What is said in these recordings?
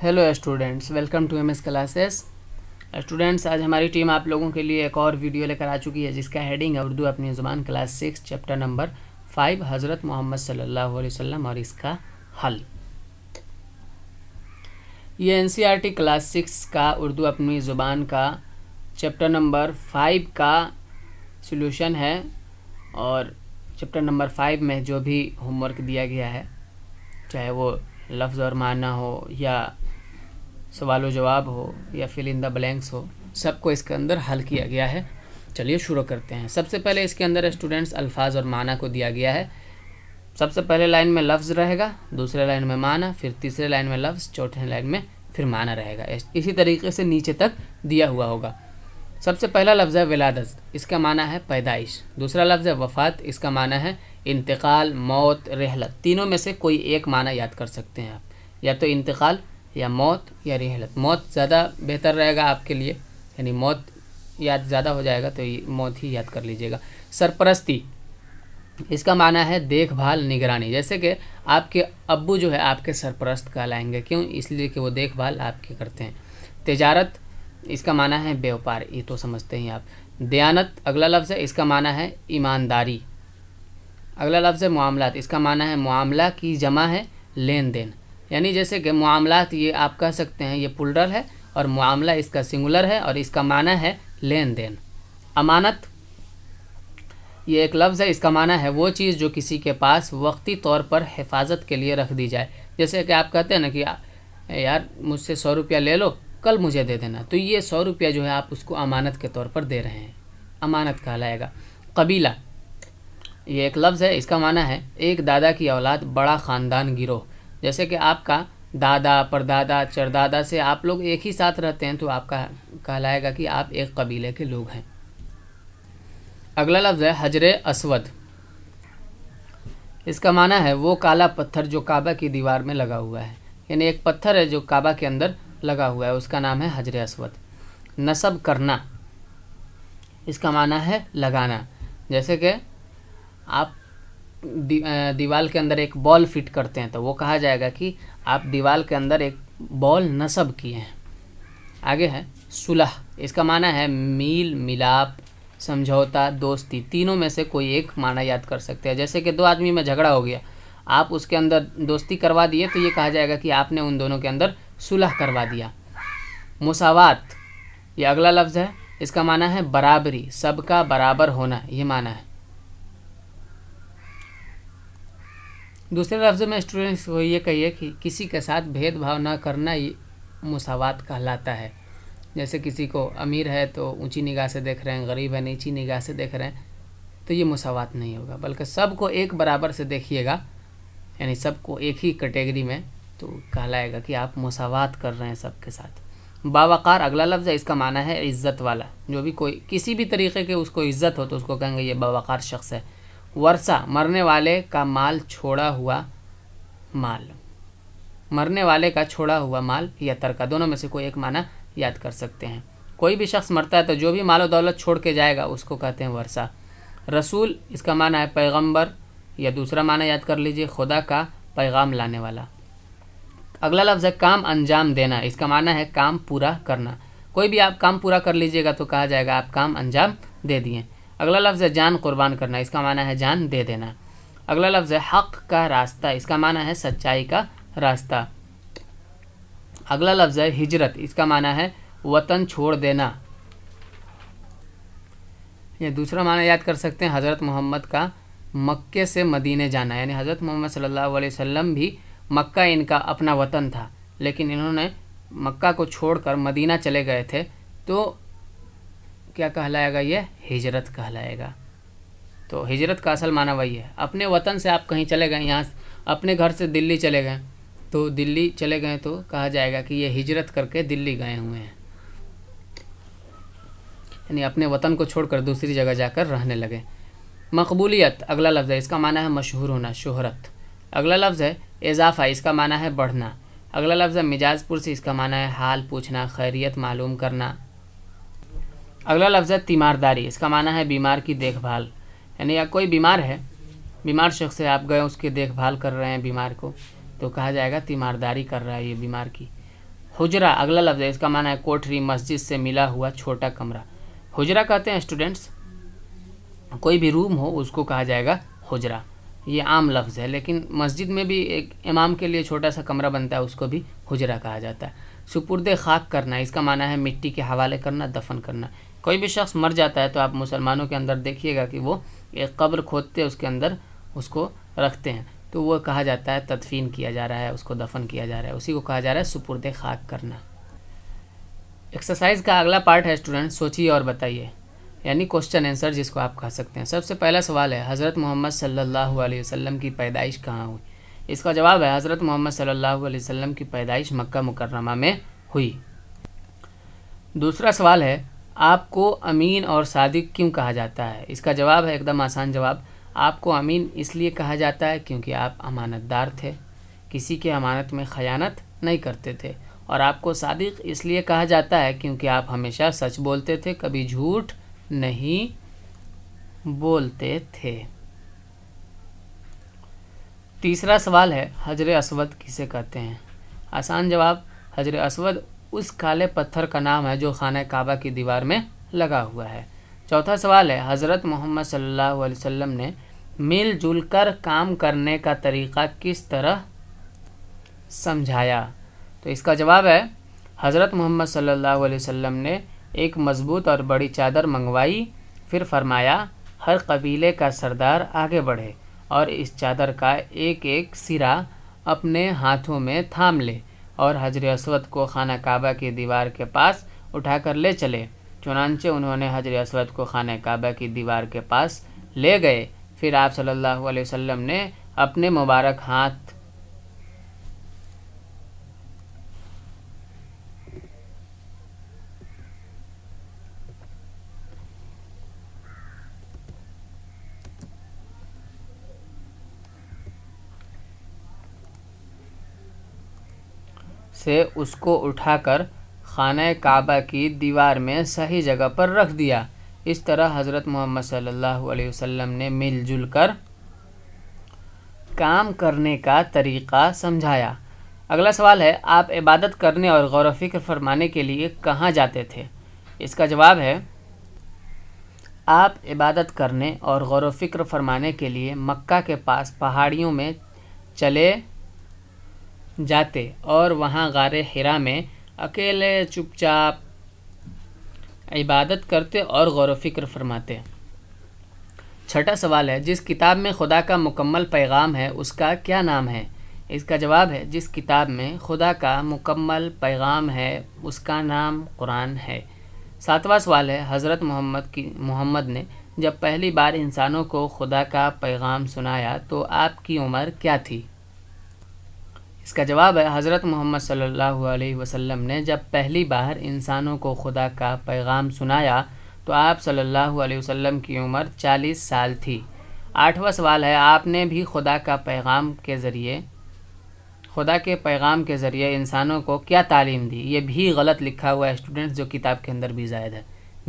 hello students welcome to M S classes students आज हमारी team आप लोगों के लिए एक और वीडियो लेकर आ चुकी है जिसका हेडिंग है उर्दू अपनी ज़ुबान class six chapter number five हज़रत मोहम्मद सल्लल्लाहु अलैहि वसल्लम और इसका हल ये एन क्लास सिक्स का उर्दू अपनी ज़ुबान का चैप्टर नंबर फाइव का सोल्यूशन है और चैप्टर नंबर फाइव में जो भी होमवर्क दिया गया है चाहे वो लफ्ज़ और माना हो या सवाल जवाब हो या फिल इन द ब्लैंक्स हो सबको इसके अंदर हल किया गया है चलिए शुरू करते हैं सबसे पहले इसके अंदर स्टूडेंट्स अल्फाज और माना को दिया गया है सबसे पहले लाइन में लफ्ज़ रहेगा दूसरे लाइन में माना फिर तीसरे लाइन में लफ्ज़ चौथे लाइन में फिर माना रहेगा इसी तरीके से नीचे तक दिया हुआ होगा सबसे पहला लफ्ज़ है विलादत इसका माना है पैदाइश दूसरा लफ्ज़ है वफ़ात इसका माना है इंतकाल मौत रहलत तीनों में से कोई एक माना याद कर सकते हैं आप या तो इंतकाल या मौत या रिहलत मौत ज़्यादा बेहतर रहेगा आपके लिए यानी मौत याद ज़्यादा हो जाएगा तो मौत ही याद कर लीजिएगा सरपरस्ती इसका माना है देखभाल निगरानी जैसे कि आपके अब्बू जो है आपके सरपरस्त कहलाएंगे क्यों इसलिए कि वो देखभाल आपके करते हैं तजारत इसका माना है व्यापार ये तो समझते हैं आप दयानत अगला लफ्ज़ है इसका माना है ईमानदारी अगला लफ्ज़ है मामला इसका माना है मामला की जमा है लेन देन यानी जैसे कि मामला ये आप कह सकते हैं ये पुलरल है और मामला इसका सिंगुलर है और इसका माना है लेन देन अमानत ये एक लफ्ज़ है इसका माना है वो चीज़ जो किसी के पास वक्ती तौर पर हिफाजत के लिए रख दी जाए जैसे कि आप कहते हैं ना कि यार मुझसे सौ रुपया ले लो कल मुझे दे देना तो ये सौ रुपया जो है आप उसको अमानत के तौर पर दे रहे हैं अमानत कहलाएगा कबीला ये एक लफ्ज़ है इसका माना है एक दादा की औलाद बड़ा ख़ानदान गिरोह जैसे कि आपका दादा परदादा चरदादा से आप लोग एक ही साथ रहते हैं तो आपका कहलाएगा कि आप एक कबीले के लोग हैं अगला लफ्ज़ है हजर असवद इसका माना है वो काला पत्थर जो काबा की दीवार में लगा हुआ है यानी एक पत्थर है जो काबा के अंदर लगा हुआ है उसका नाम है हजर असवद नसब करना इसका माना है लगाना जैसे कि आप दीवाल के अंदर एक बॉल फिट करते हैं तो वो कहा जाएगा कि आप दीवाल के अंदर एक बॉल नसब किए हैं आगे है सुलह इसका माना है मील मिलाप समझौता दोस्ती तीनों में से कोई एक माना याद कर सकते हैं जैसे कि दो आदमी में झगड़ा हो गया आप उसके अंदर दोस्ती करवा दिए तो ये कहा जाएगा कि आपने उन दोनों के अंदर सुलह करवा दिया मुसावात ये अगला लफ्ज़ है इसका माना है बराबरी सबका बराबर होना ये माना है दूसरे लफ्ज़ में स्टूडेंट्स को ये कहिए कि किसी के साथ भेदभाव ना करना ये मुसावत कहलाता है जैसे किसी को अमीर है तो ऊंची निगाह से देख रहे हैं गरीब है नीची निगाह से देख रहे हैं तो ये मुसावत नहीं होगा बल्कि सबको एक बराबर से देखिएगा यानी सबको एक ही कैटेगरी में तो कहलाएगा कि आप मुसावत कर रहे हैं सबके साथ बावकार अगला लफ्ज़ है इसका माना है इज़्ज़त वाला जो भी कोई किसी भी तरीके के उसको इज़्ज़त हो तो उसको कहेंगे ये बावकार शख्स है वर्षा मरने वाले का माल छोड़ा हुआ माल मरने वाले का छोड़ा हुआ माल या तरका दोनों में से कोई एक माना याद कर सकते हैं कोई भी शख्स मरता है तो जो भी माल और दौलत छोड़ के जाएगा उसको कहते हैं वर्षा रसूल इसका माना है पैगंबर या दूसरा माना याद कर लीजिए खुदा का पैगाम लाने वाला अगला लफ्ज़ है काम अंजाम देना इसका माना है काम पूरा करना कोई भी आप काम पूरा कर लीजिएगा तो कहा जाएगा आप काम अंजाम दे दिए अगला लफ्ज़ है जान कुर्बान करना इसका माना है जान दे देना अगला लफ्ज़ है हक का रास्ता इसका माना है सच्चाई का रास्ता अगला लफ्ज़ है हिजरत इसका माना है वतन छोड़ देना ये दूसरा माना याद कर सकते हैं हज़रत मोहम्मद का मक्के से मदीने जाना यानी हज़रत मोहम्मद सल्लल्लाहु अलैहि वसल्लम भी मक्का इनका अपना वतन था लेकिन इन्होंने मक्का को छोड़कर मदीना चले गए थे तो क्या कहलाएगा यह हिजरत कहलाएगा तो हिजरत का असल माना वही है अपने वतन से आप कहीं चले गए यहाँ अपने घर से दिल्ली चले गए तो दिल्ली चले गए तो कहा जाएगा कि ये हिजरत करके दिल्ली गए हुए हैं यानी अपने वतन को छोड़कर दूसरी जगह जाकर रहने लगे मकबूलियत अगला लफ्ज़ है इसका माना है मशहूर होना शोहरत अगला लफ्ज़ है इजाफ़ा इसका माना है बढ़ना अगला लफ्ज़ है मिजाजपुर से इसका माना है हाल पूछना खैरियत मालूम करना अगला लफ्ज़ है तीमारदारी इसका माना है बीमार की देखभाल यानी या कोई बीमार है बीमार शख्स है आप गए उसकी देखभाल कर रहे हैं बीमार को तो कहा जाएगा तीमारदारी कर रहा है ये बीमार की हुजरा अगला लफ्ज़ है इसका माना है कोठरी मस्जिद से मिला हुआ छोटा कमरा हुजरा कहते हैं स्टूडेंट्स कोई भी रूम हो उसको कहा जाएगा हुजरा ये आम लफ्ज़ है लेकिन मस्जिद में भी एक इमाम के लिए छोटा सा कमरा बनता है उसको भी हुजरा कहा जाता है सुपुर्द खाक करना इसका माना है मिट्टी के हवाले करना दफन करना कोई भी शख्स मर जाता है तो आप मुसलमानों के अंदर देखिएगा कि वो एक कब्र खोदते उसके अंदर उसको रखते हैं तो वह कहा जाता है तदफीन किया जा रहा है उसको दफन किया जा रहा है उसी को कहा जा रहा है सुपुरद खाक करना एक्सरसाइज का अगला पार्ट है स्टूडेंट सोचिए और बताइए यानी क्वेश्चन आंसर जिसको आप कह सकते हैं सबसे पहला सवाल है हज़रत मोहम्मद सल्लल्लाहु अलैहि वसल्लम की पैदाइश कहाँ हुई इसका जवाब है हज़रत मोहम्मद सल्लल्लाहु अलैहि वसल्लम की पैदाइश मक्का मुकर्रमा में हुई दूसरा सवाल है आपको अमीन और सादिक क्यों कहा जाता है इसका जवाब है एकदम आसान जवाब आपको अमीन इसलिए कहा जाता है क्योंकि आप अमानतदार थे किसी के अमानत में खयानत नहीं करते थे और आपको सादिक इसलिए कहा जाता है क्योंकि आप हमेशा सच बोलते थे कभी झूठ नहीं बोलते थे तीसरा सवाल है हजर असवद किसे कहते हैं आसान जवाब हजर असवद उस काले पत्थर का नाम है जो खाना काबा की दीवार में लगा हुआ है चौथा सवाल है हज़रत मोहम्मद सल्लल्लाहु अलैहि वसल्लम ने मिलजुल कर काम करने का तरीक़ा किस तरह समझाया तो इसका जवाब है हज़रत मोहम्मद सल्लल्लाहु अलैहि वसल्लम ने एक मज़बूत और बड़ी चादर मंगवाई फिर फरमाया हर कबीले का सरदार आगे बढ़े और इस चादर का एक एक सिरा अपने हाथों में थाम ले और हजर असवद को खाना काबा की दीवार के पास उठाकर ले चले चुनानचे उन्होंने हजर असवद को खाना काबा की दीवार के पास ले गए फिर आप सल्लल्लाहु अलैहि वसल्लम ने अपने मुबारक हाथ से उसको उठाकर खाना काबा की दीवार में सही जगह पर रख दिया इस तरह हज़रत मोहम्मद सल्लल्लाहु अलैहि वसल्लम ने मिलजुल कर काम करने का तरीक़ा समझाया अगला सवाल है आप इबादत करने और गौर फिक्र फरमाने के लिए कहाँ जाते थे इसका जवाब है आप इबादत करने और गौर फिक्र फरमाने के लिए मक्का के पास पहाड़ियों में चले जाते और वहाँ गार हिरा में अकेले चुपचाप इबादत करते और गौर फिक्र फरमाते छठा सवाल है जिस किताब में खुदा का मुकम्मल पैगाम है उसका क्या नाम है इसका जवाब है जिस किताब में खुदा का मुकम्मल पैगाम है उसका नाम कुरान है सातवां सवाल है हज़रत मोहम्मद की मोहम्मद ने जब पहली बार इंसानों को खुदा का पैगाम सुनाया तो आपकी उम्र क्या थी इसका जवाब है हज़रत मोहम्मद सल्लल्लाहु अलैहि वसल्लम ने जब पहली बार इंसानों को खुदा का पैगाम सुनाया तो आप सल्लल्लाहु अलैहि वसल्लम की उम्र 40 साल थी आठवां सवाल है आपने भी खुदा का पैगाम के ज़रिए खुदा के पैगाम के ज़रिए इंसानों को क्या तालीम दी ये भी गलत लिखा हुआ है स्टूडेंट्स जो किताब के अंदर भी जायद है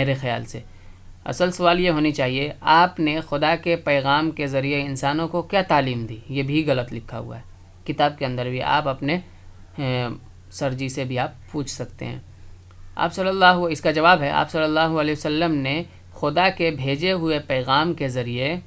मेरे ख्याल से असल सवाल ये होनी चाहिए आपने खुदा के पैगाम के ज़रिए इंसानों को क्या तालीम दी ये भी गलत लिखा हुआ है किताब के अंदर भी आप अपने सर जी से भी आप पूछ सकते हैं आप सल्लल्लाहु इसका जवाब है आप सल्लल्लाहु अलैहि वसल्लम ने खुदा के भेजे हुए पैगाम के ज़रिए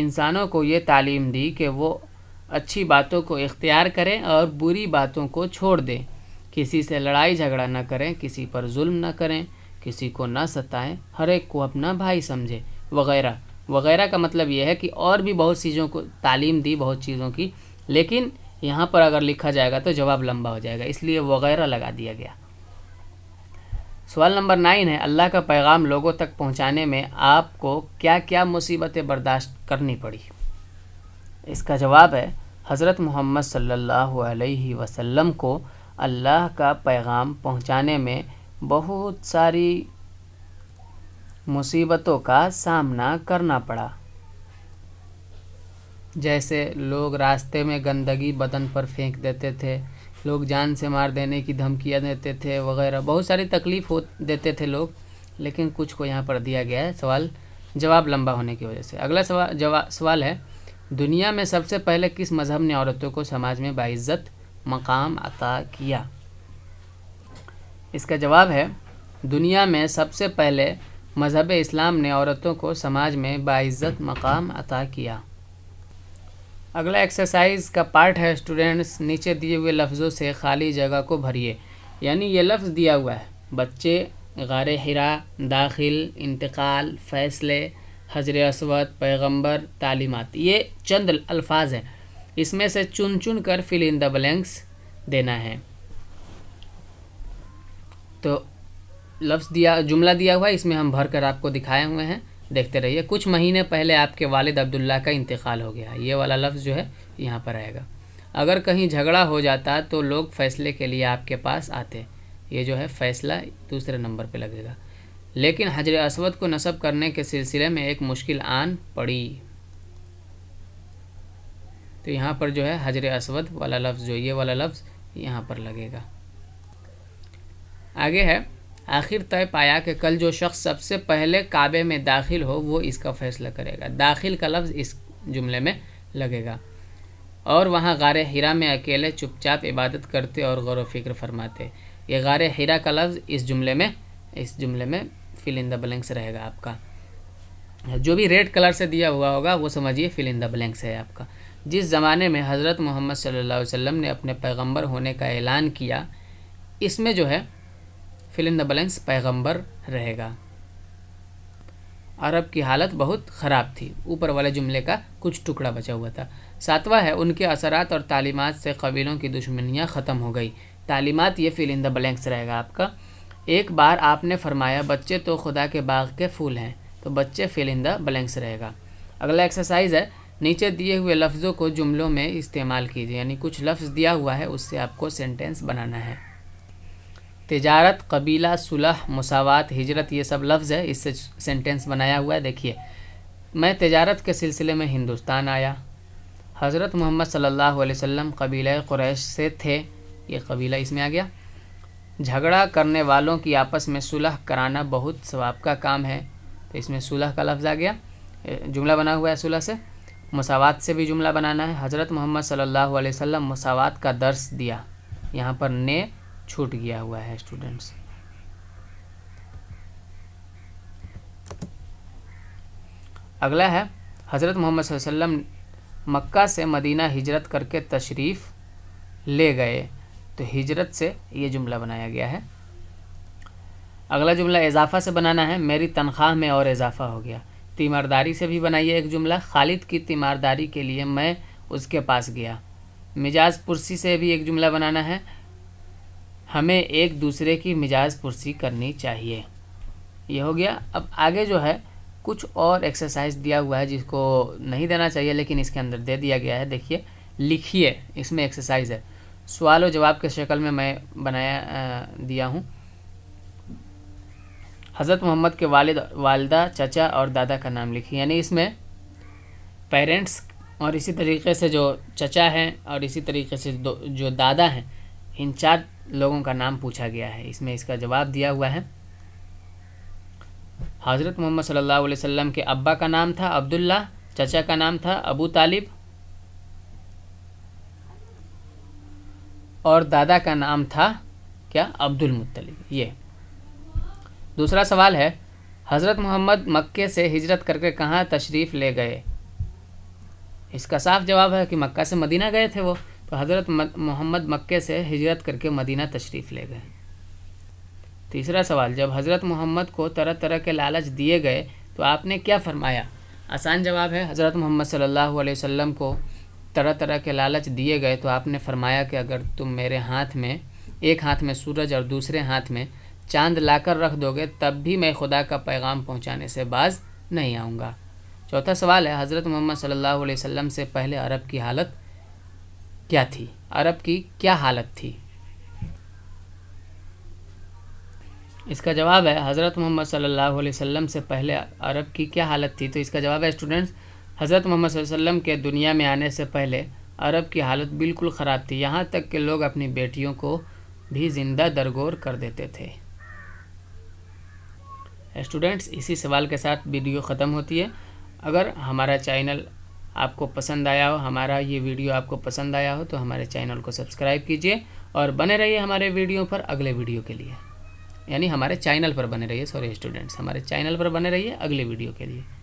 इंसानों को ये तालीम दी कि वो अच्छी बातों को इख्तियार करें और बुरी बातों को छोड़ दें किसी से लड़ाई झगड़ा ना करें किसी पर जुल्म ना करें किसी को ना सताएं हर एक को अपना भाई समझें वगैरह वगैरह का मतलब यह है कि और भी बहुत चीज़ों को तालीम दी बहुत चीज़ों की लेकिन यहाँ पर अगर लिखा जाएगा तो जवाब लंबा हो जाएगा इसलिए वगैरह लगा दिया गया सवाल नंबर नाइन है अल्लाह का पैगाम लोगों तक पहुँचाने में आपको क्या क्या मुसीबतें बर्दाश्त करनी पड़ी इसका जवाब है हज़रत मोहम्मद सल्ला वसम को अल्लाह का पैगाम पहुँचाने में बहुत सारी मुसीबतों का सामना करना पड़ा जैसे लोग रास्ते में गंदगी बदन पर फेंक देते थे लोग जान से मार देने की धमकियाँ देते थे वगैरह बहुत सारी तकलीफ़ हो देते थे लोग लेकिन कुछ को यहाँ पर दिया गया है सवाल जवाब लंबा होने की वजह से अगला सवाल जवाब सवाल है दुनिया में सबसे पहले किस मज़हब ने औरतों को समाज में बाइज्जत मकाम अता किया इसका जवाब है दुनिया में सबसे पहले मज़हब इस्लाम ने औरतों को समाज में बाइज़्ज़त मकाम अता किया अगला एक्सरसाइज का पार्ट है स्टूडेंट्स नीचे दिए हुए लफ्ज़ों से खाली जगह को भरिए यानी ये लफ्ज़ दिया हुआ है बच्चे गार हिरा दाखिल इंतकाल फ़ैसले हजर असवद पैगंबर तालीमत ये चंद अल्फाज हैं इसमें से चुन चुन कर फिल इन द ब्लैंक्स देना है तो लफ्ज़ दिया जुमला दिया हुआ है इसमें हम भर कर आपको दिखाए हुए हैं देखते रहिए कुछ महीने पहले आपके वालिद अब्दुल्ला का इंतकाल हो गया ये वाला लफ्ज़ जो है यहाँ पर आएगा अगर कहीं झगड़ा हो जाता तो लोग फैसले के लिए आपके पास आते ये जो है फैसला दूसरे नंबर पे लगेगा लेकिन हजर असवद को नसब करने के सिलसिले में एक मुश्किल आन पड़ी तो यहाँ पर जो है हजर असवद वाला लफ्ज़ जो ये वाला लफ्ज़ यहाँ पर लगेगा आगे है आखिर तय पाया कि कल जो शख्स सबसे पहले काबे में दाखिल हो वो इसका फैसला करेगा दाखिल का लफ्ज़ इस जुमले में लगेगा और वहाँ गार हिरा में अकेले चुपचाप इबादत करते और गौर फिक्र फरमाते ये गार हिरा का लफ्ज़ इस जुमले में इस जुमले में फिल इन द ब्लैंक्स रहेगा आपका जो भी रेड कलर से दिया हुआ होगा वो समझिए फिल इन द ब्लैंक्स है आपका जिस ज़माने में हज़रत मोहम्मद सल्लल्लाहु अलैहि वसल्लम ने अपने पैगंबर होने का ऐलान किया इसमें जो है फिल इन द बलेंस पैगंबर रहेगा अरब की हालत बहुत ख़राब थी ऊपर वाले जुमले का कुछ टुकड़ा बचा हुआ था सातवां है उनके असरात और तालीमत से कबीलों की दुश्मनियाँ ख़त्म हो गई तालीमत ये फिल इन द ब्लैंक्स रहेगा आपका एक बार आपने फरमाया बच्चे तो खुदा के बाग के फूल हैं तो बच्चे फिल इन द ब्लैंक्स रहेगा अगला एक्सरसाइज है नीचे दिए हुए लफ्ज़ों को जुमलों में इस्तेमाल कीजिए यानी कुछ लफ्ज़ दिया हुआ है उससे आपको सेंटेंस बनाना है तजारत कबीला सुलह मसावत हिजरत ये सब लफ्ज़ है इससे सेंटेंस बनाया हुआ है देखिए मैं तजारत के सिलसिले में हिंदुस्तान आया हज़रत मोहम्मद सल्लल्लाहु अलैहि वसल्लम कबीला क्रैश से थे ये कबीला इसमें आ गया झगड़ा करने वालों की आपस में सुलह कराना बहुत सवाब का काम है तो इसमें सुलह का लफ्ज़ आ गया जुमला बना हुआ है सुलह से मसावत से भी जुमला बनाना है हज़रत मोहम्मद सल्ला वसम मसावत का दर्स दिया यहाँ पर ने छूट गया हुआ है स्टूडेंट्स अगला है हज़रत मोहम्मद वसल्लम मक्का से मदीना हिजरत करके तशरीफ़ ले गए तो हिजरत से ये जुमला बनाया गया है अगला जुमला इजाफ़ा से बनाना है मेरी तनख्वाह में और इजाफ़ा हो गया तीमारदारी से भी बनाइए एक जुमला खालिद की तीमारदारी के लिए मैं उसके पास गया मिजाज पुरसी से भी एक जुमला बनाना है हमें एक दूसरे की मिजाज पुरसी करनी चाहिए यह हो गया अब आगे जो है कुछ और एक्सरसाइज दिया हुआ है जिसको नहीं देना चाहिए लेकिन इसके अंदर दे दिया गया है देखिए लिखिए इसमें एक्सरसाइज है सवाल और जवाब के शक्ल में मैं बनाया दिया हूँ हज़रत मोहम्मद के वालिद वालदा चाचा और दादा का नाम लिखिए यानी इसमें पेरेंट्स और इसी तरीके से जो चचा हैं और इसी तरीके से जो दादा हैं इन चार लोगों का नाम पूछा गया है इसमें इसका जवाब दिया हुआ है हज़रत मोहम्मद सल्लल्लाहु अलैहि वसल्लम के अब्बा का नाम था अब्दुल्ला चचा का नाम था अबू तालिब और दादा का नाम था क्या अब्दुल मुत्तलिब ये दूसरा सवाल है हज़रत मोहम्मद मक्के से हिजरत करके कहाँ तशरीफ़ ले गए इसका साफ जवाब है कि मक्का से मदीना गए थे वो हज़रत मोहम्मद मक्के से हिजरत करके मदीना तशरीफ़ ले गए तीसरा सवाल जब हज़रत मोहम्मद को तरह तरह के लालच दिए गए तो आपने क्या फरमाया आसान जवाब है हज़रत मोहम्मद सल्लल्लाहु अलैहि वसल्लम को तरह तरह के लालच दिए गए तो आपने फरमाया कि अगर तुम मेरे हाथ में एक हाथ में सूरज और दूसरे हाथ में चांद लाकर रख दोगे तब भी मैं खुदा का पैगाम पहुंचाने से बाज नहीं आऊँगा चौथा सवाल है हज़रत मोहम्मद सल्लल्लाहु अलैहि वसल्लम से पहले अरब की हालत क्या थी अरब की क्या हालत थी इसका जवाब है हज़रत मोहम्मद सल्लल्लाहु अलैहि वसल्लम से पहले अरब की क्या हालत थी तो इसका जवाब है स्टूडेंट्स हज़रत मोहम्मद वसल्लम के दुनिया में आने से पहले अरब की हालत बिल्कुल ख़राब थी यहाँ तक कि लोग अपनी बेटियों को भी ज़िंदा दरगोर कर देते थे स्टूडेंट्स इसी सवाल के साथ वीडियो ख़त्म होती है अगर हमारा चैनल आपको पसंद आया हो हमारा ये वीडियो आपको पसंद आया हो तो हमारे चैनल को सब्सक्राइब कीजिए और बने रहिए हमारे वीडियो पर अगले वीडियो के लिए यानी हमारे चैनल पर बने रहिए सॉरी स्टूडेंट्स हमारे चैनल पर बने रहिए अगले वीडियो के लिए